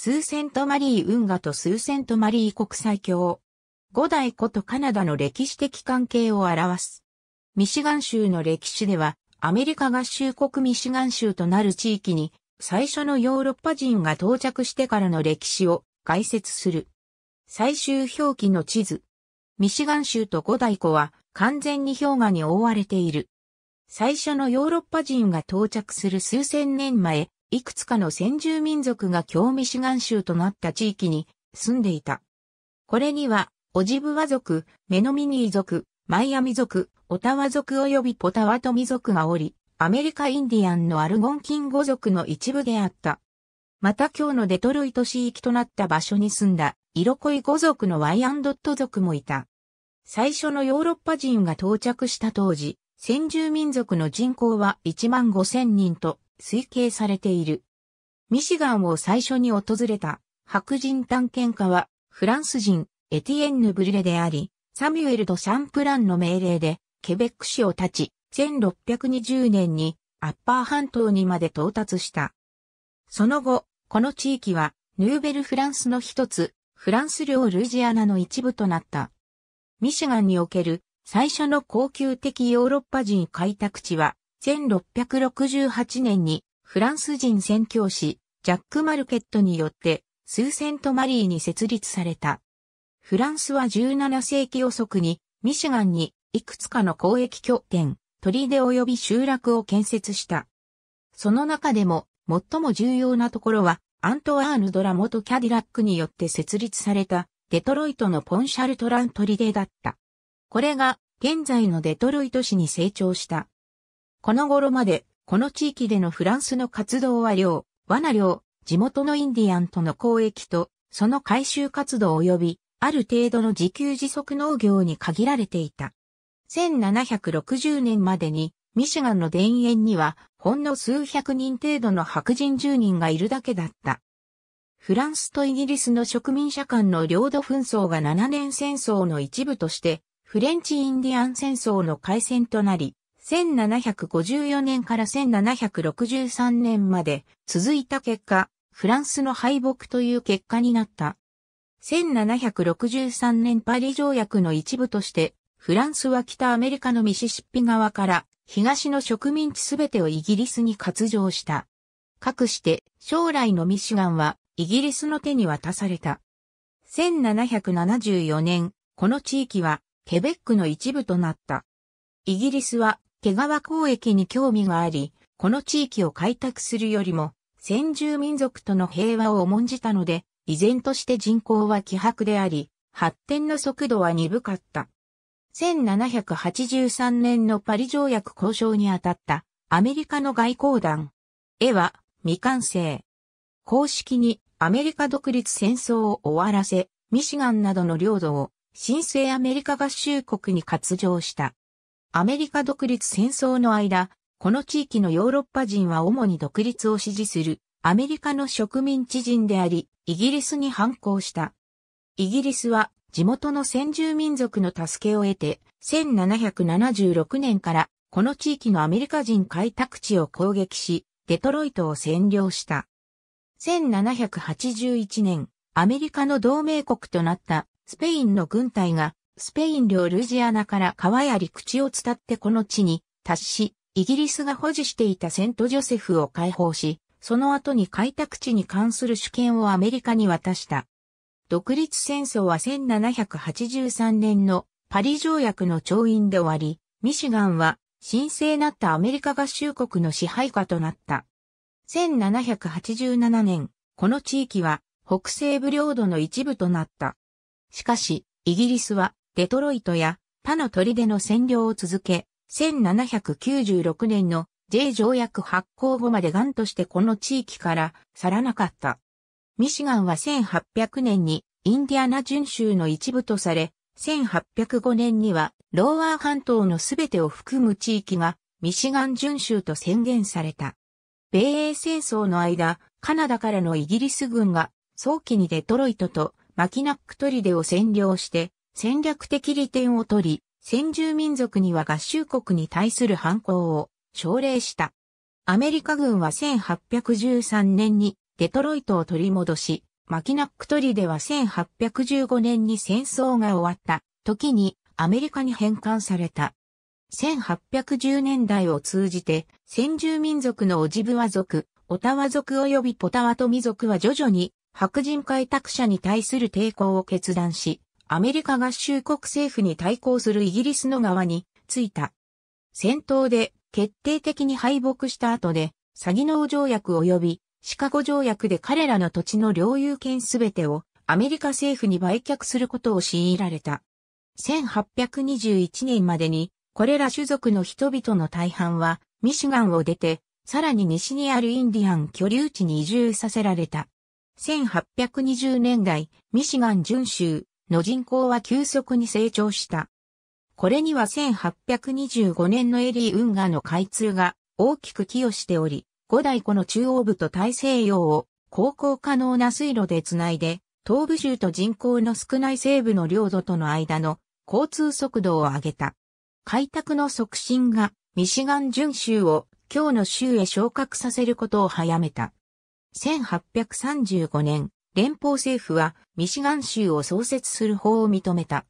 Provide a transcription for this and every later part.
スーセントマリー運河とスーセントマリー国際橋。五代湖とカナダの歴史的関係を表す。ミシガン州の歴史では、アメリカ合衆国ミシガン州となる地域に、最初のヨーロッパ人が到着してからの歴史を解説する。最終表記の地図。ミシガン州と五大湖は完全に氷河に覆われている。最初のヨーロッパ人が到着する数千年前、いくつかの先住民族が京ミシガン州となった地域に住んでいた。これには、オジブワ族、メノミニー族、マイアミ族、オタワ族及びポタワトミ族がおり、アメリカインディアンのアルゴンキン語族の一部であった。また今日のデトロイト市域となった場所に住んだ、色恋語族のワイアンドット族もいた。最初のヨーロッパ人が到着した当時、先住民族の人口は1万5千人と推計されている。ミシガンを最初に訪れた白人探検家はフランス人エティエンヌ・ブリレであり、サミュエル・ド・シャンプランの命令でケベック市を立ち、1620年にアッパー半島にまで到達した。その後、この地域はヌーベル・フランスの一つ、フランス領ルイジアナの一部となった。ミシガンにおける最初の高級的ヨーロッパ人開拓地は1668年にフランス人宣教師ジャック・マルケットによってスーセント・マリーに設立された。フランスは17世紀遅くにミシガンにいくつかの交易拠点、砦及び集落を建設した。その中でも最も重要なところはアントワーヌ・ドラモとキャディラックによって設立されたデトロイトのポンシャルトラン出だった。これが現在のデトロイト市に成長した。この頃まで、この地域でのフランスの活動は量罠領、地元のインディアンとの交易と、その回収活動及び、ある程度の自給自足農業に限られていた。1760年までに、ミシガンの田園には、ほんの数百人程度の白人住人がいるだけだった。フランスとイギリスの植民者間の領土紛争が7年戦争の一部として、フレンチインディアン戦争の開戦となり、1754年から1763年まで続いた結果、フランスの敗北という結果になった。1763年パリ条約の一部として、フランスは北アメリカのミシシッピ側から東の植民地すべてをイギリスに割譲した。かくして将来のミシガンはイギリスの手に渡された。1774年、この地域はケベックの一部となった。イギリスは毛皮交易に興味があり、この地域を開拓するよりも、先住民族との平和を重んじたので、依然として人口は希薄であり、発展の速度は鈍かった。1783年のパリ条約交渉にあたったアメリカの外交団。絵は未完成。公式にアメリカ独立戦争を終わらせ、ミシガンなどの領土を新生アメリカ合衆国に割譲した。アメリカ独立戦争の間、この地域のヨーロッパ人は主に独立を支持するアメリカの植民地人であり、イギリスに反抗した。イギリスは地元の先住民族の助けを得て、1776年からこの地域のアメリカ人開拓地を攻撃し、デトロイトを占領した。1781年、アメリカの同盟国となったスペインの軍隊がスペイン領ルジアナから川や陸地を伝ってこの地に達し、イギリスが保持していたセントジョセフを解放し、その後に開拓地に関する主権をアメリカに渡した。独立戦争は1783年のパリ条約の調印で終わり、ミシガンは神聖なったアメリカ合衆国の支配下となった。1787年、この地域は北西部領土の一部となった。しかし、イギリスはデトロイトや他の砦の占領を続け、1796年の J 条約発行後まで癌としてこの地域から去らなかった。ミシガンは1800年にインディアナ巡州の一部とされ、1805年にはローワー半島のすべてを含む地域がミシガン巡州と宣言された。米英戦争の間、カナダからのイギリス軍が早期にデトロイトとマキナック砦を占領して戦略的利点を取り、先住民族には合衆国に対する反抗を奨励した。アメリカ軍は1813年にデトロイトを取り戻し、マキナックトリでは1815年に戦争が終わった時にアメリカに返還された。1810年代を通じて先住民族のオジブワ族、オタワ族及びポタワトミ族は徐々に白人開拓者に対する抵抗を決断し、アメリカ合衆国政府に対抗するイギリスの側についた。戦闘で決定的に敗北した後で、詐欺ノ条約及びシカゴ条約で彼らの土地の領有権すべてをアメリカ政府に売却することを強いられた。1821年までに、これら種族の人々の大半は、ミシガンを出て、さらに西にあるインディアン居留地に移住させられた。1820年代、ミシガン準州、の人口は急速に成長した。これには1825年のエリー運河の開通が大きく寄与しており、五代湖の中央部と大西洋を航行可能な水路でつないで、東部州と人口の少ない西部の領土との間の交通速度を上げた。開拓の促進がミシガン準州を今日の州へ昇格させることを早めた。1835年、連邦政府はミシガン州を創設する法を認めた。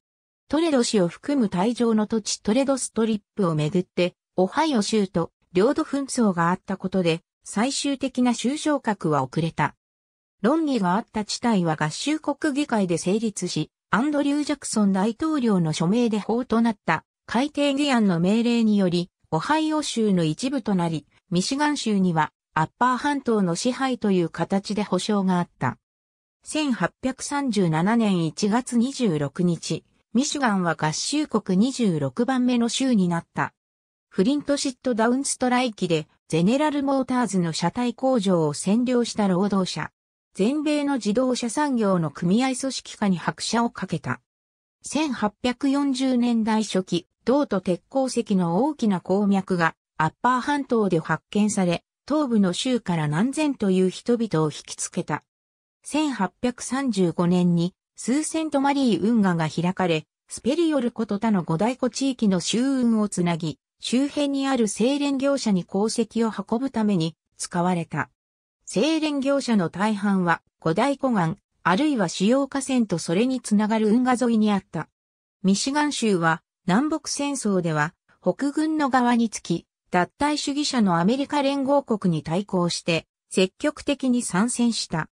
トレド市を含む退場の土地トレドストリップをめぐって、オハイオ州と領土紛争があったことで、最終的な州昇格は遅れた。論議があった地帯は合衆国議会で成立し、アンドリュー・ジャクソン大統領の署名で法となった改定議案の命令により、オハイオ州の一部となり、ミシガン州にはアッパー半島の支配という形で保障があった。1837年1月26日、ミシュガンは合衆国26番目の州になった。フリントシットダウンストライキで、ゼネラルモーターズの車体工場を占領した労働者。全米の自動車産業の組合組織化に拍車をかけた。1840年代初期、銅と鉄鉱石の大きな鉱脈がアッパー半島で発見され、東部の州から何千という人々を引きつけた。1835年にスーセントマリー運河が開かれ、スペリオルこと他の五大湖地域の周運をつなぎ、周辺にある精錬業者に鉱石を運ぶために使われた。精錬業者の大半は五大湖岸、あるいは主要河川とそれにつながる運河沿いにあった。ミシガン州は南北戦争では北軍の側につき、脱退主義者のアメリカ連合国に対抗して積極的に参戦した。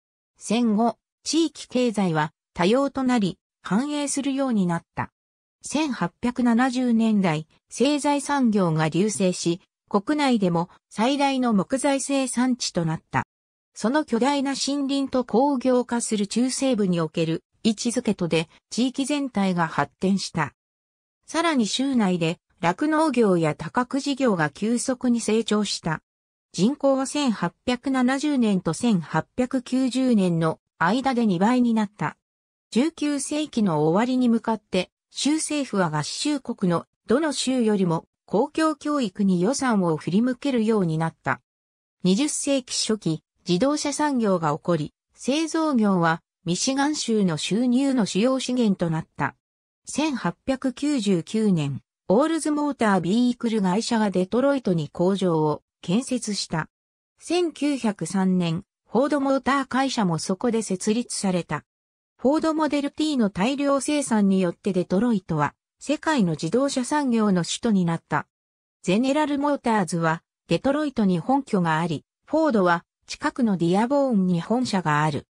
戦後、地域経済は多様となり、繁栄するようになった。1870年代、製材産業が隆盛し、国内でも最大の木材生産地となった。その巨大な森林と工業化する中西部における位置づけとで地域全体が発展した。さらに州内で酪農業や多角事業が急速に成長した。人口は1870年と1890年の間で2倍になった。19世紀の終わりに向かって、州政府は合衆国のどの州よりも公共教育に予算を振り向けるようになった。20世紀初期、自動車産業が起こり、製造業はミシガン州の収入の主要資源となった。1899年、オールズモータービークル会社がデトロイトに工場を建設した。1903年、フォードモーター会社もそこで設立された。フォードモデル T の大量生産によってデトロイトは世界の自動車産業の首都になった。ゼネラルモーターズはデトロイトに本拠があり、フォードは近くのディアボーンに本社がある。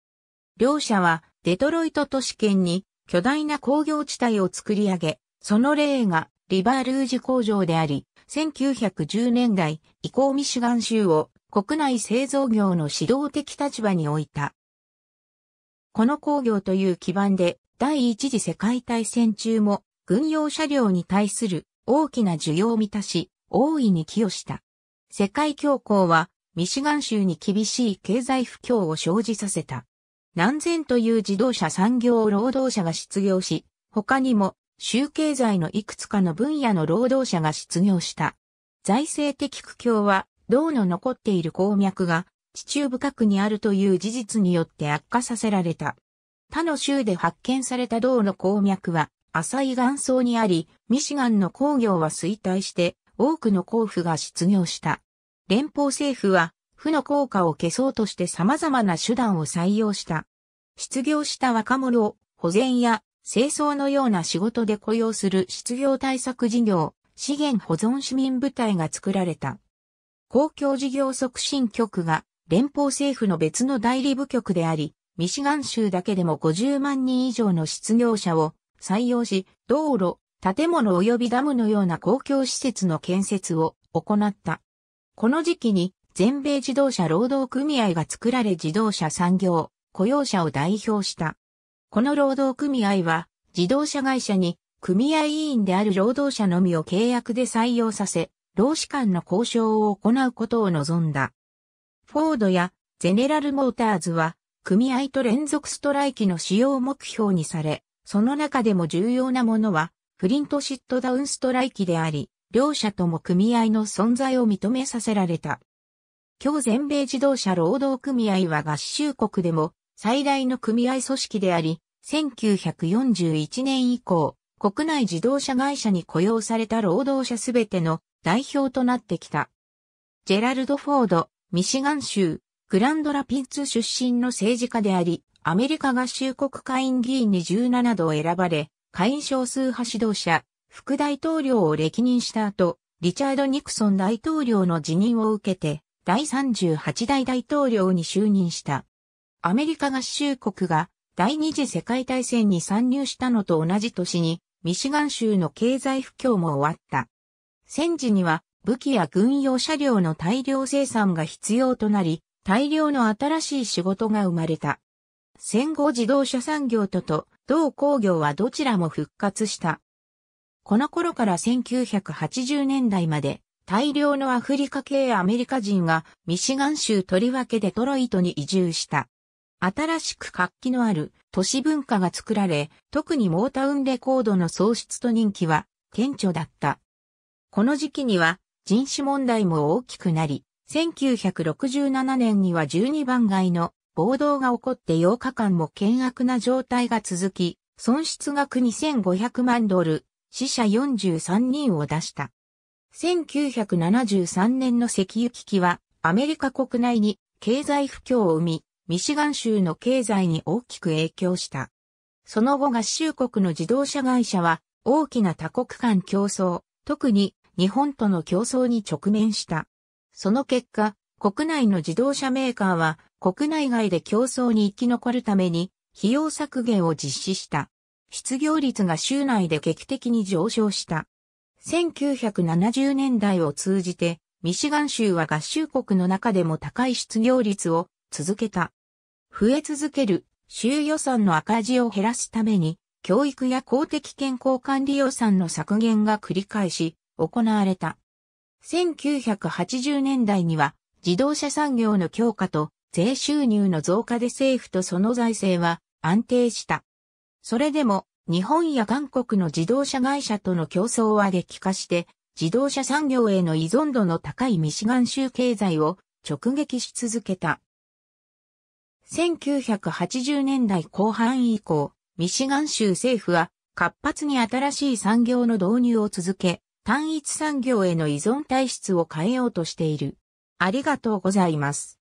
両社はデトロイト都市圏に巨大な工業地帯を作り上げ、その例がリバールージ工場であり、1910年代以降ミシガン州を国内製造業の指導的立場に置いた。この工業という基盤で第一次世界大戦中も軍用車両に対する大きな需要を満たし、大いに寄与した。世界恐慌はミシガン州に厳しい経済不況を生じさせた。何千という自動車産業労働者が失業し、他にも州経済のいくつかの分野の労働者が失業した。財政的苦境は、銅の残っている鉱脈が地中深くにあるという事実によって悪化させられた。他の州で発見された銅の鉱脈は浅い岩層にあり、ミシガンの工業は衰退して多くの工夫が失業した。連邦政府は負の効果を消そうとして様々な手段を採用した。失業した若者を保全や清掃のような仕事で雇用する失業対策事業、資源保存市民部隊が作られた。公共事業促進局が連邦政府の別の代理部局であり、ミシガン州だけでも50万人以上の失業者を採用し、道路、建物及びダムのような公共施設の建設を行った。この時期に全米自動車労働組合が作られ自動車産業、雇用者を代表した。この労働組合は、自動車会社に、組合委員である労働者のみを契約で採用させ、労使間の交渉を行うことを望んだ。フォードやゼネラルモーターズは、組合と連続ストライキの使用目標にされ、その中でも重要なものは、フリントシットダウンストライキであり、両者とも組合の存在を認めさせられた。今日全米自動車労働組合は合衆国でも最大の組合組織であり、1941年以降、国内自動車会社に雇用された労働者すべての代表となってきた。ジェラルド・フォード、ミシガン州、グランドラピンツ出身の政治家であり、アメリカ合衆国会員議員に17度を選ばれ、会員少数派指導者、副大統領を歴任した後、リチャード・ニクソン大統領の辞任を受けて、第38代大統領に就任した。アメリカ合衆国が第二次世界大戦に参入したのと同じ年に、ミシガン州の経済不況も終わった。戦時には武器や軍用車両の大量生産が必要となり、大量の新しい仕事が生まれた。戦後自動車産業とと同工業はどちらも復活した。この頃から1980年代まで大量のアフリカ系アメリカ人がミシガン州とりわけデトロイトに移住した。新しく活気のある都市文化が作られ、特にモータウンレコードの創出と人気は顕著だった。この時期には人種問題も大きくなり、1967年には12番街の暴動が起こって8日間も険悪な状態が続き、損失額2500万ドル、死者43人を出した。1973年の石油危機はアメリカ国内に経済不況を生み、ミシガン州の経済に大きく影響した。その後合衆国の自動車会社は大きな多国間競争、特に日本との競争に直面した。その結果、国内の自動車メーカーは国内外で競争に生き残るために費用削減を実施した。失業率が州内で劇的に上昇した。1970年代を通じてミシガン州は合衆国の中でも高い失業率を続けた。増え続ける州予算の赤字を減らすために、教育や公的健康管理予算の削減が繰り返し行われた。1980年代には自動車産業の強化と税収入の増加で政府とその財政は安定した。それでも日本や韓国の自動車会社との競争は激化して自動車産業への依存度の高いミシガン州経済を直撃し続けた。1980年代後半以降、ミシガン州政府は活発に新しい産業の導入を続け、単一産業への依存体質を変えようとしている。ありがとうございます。